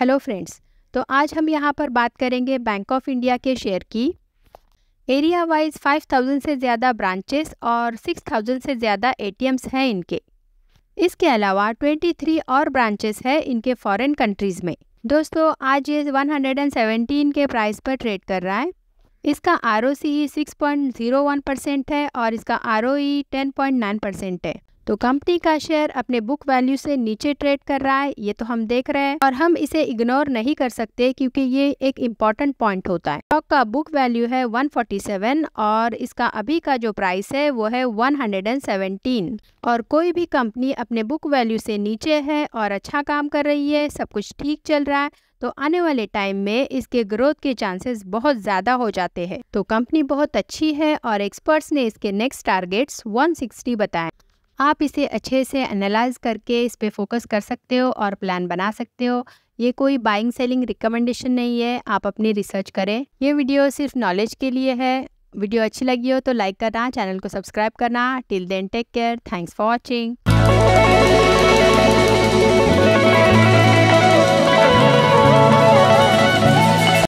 hello friends तो आज हम यहाँ पर बात करेंगे बैंक ऑफ इंडिया के शेयर की एरिया वाइज 5000 से ज़्यादा ब्रांचेस और 6000 से ज़्यादा एटीएम्स हैं इनके इसके अलावा 23 और ब्रांचेस हैं इनके फॉरेन कंट्रीज़ में दोस्तों आज ये 117 के प्राइस पर ट्रेड कर रहा है इसका R O C six point zero one percent है और इसका R O E ten point nine percent है तो कंपनी का शेयर अपने बुक वैल्यू से नीचे ट्रेड कर रहा है ये तो हम देख रहे हैं और हम इसे इग्नोर नहीं कर सकते क्योंकि ये एक इम्पॉर्टेंट पॉइंट होता है स्टॉक का बुक वैल्यू है 147 और इसका अभी का जो प्राइस है वो है 117 और कोई भी कंपनी अपने बुक वैल्यू से नीचे है और अच्छा काम कर रही है सब कुछ ठीक चल रहा है तो आने वाले टाइम में इसके ग्रोथ के चांसेस बहुत ज़्यादा हो जाते हैं तो कंपनी बहुत अच्छी है और एक्सपर्ट्स ने इसके नेक्स्ट टारगेट्स 160 बताए आप इसे अच्छे से एनालाइज करके इस पर फोकस कर सकते हो और प्लान बना सकते हो ये कोई बाइंग सेलिंग रिकमेंडेशन नहीं है आप अपनी रिसर्च करें ये वीडियो सिर्फ नॉलेज के लिए है वीडियो अच्छी लगी हो तो लाइक करना चैनल को सब्सक्राइब करना till then take care thanks for watching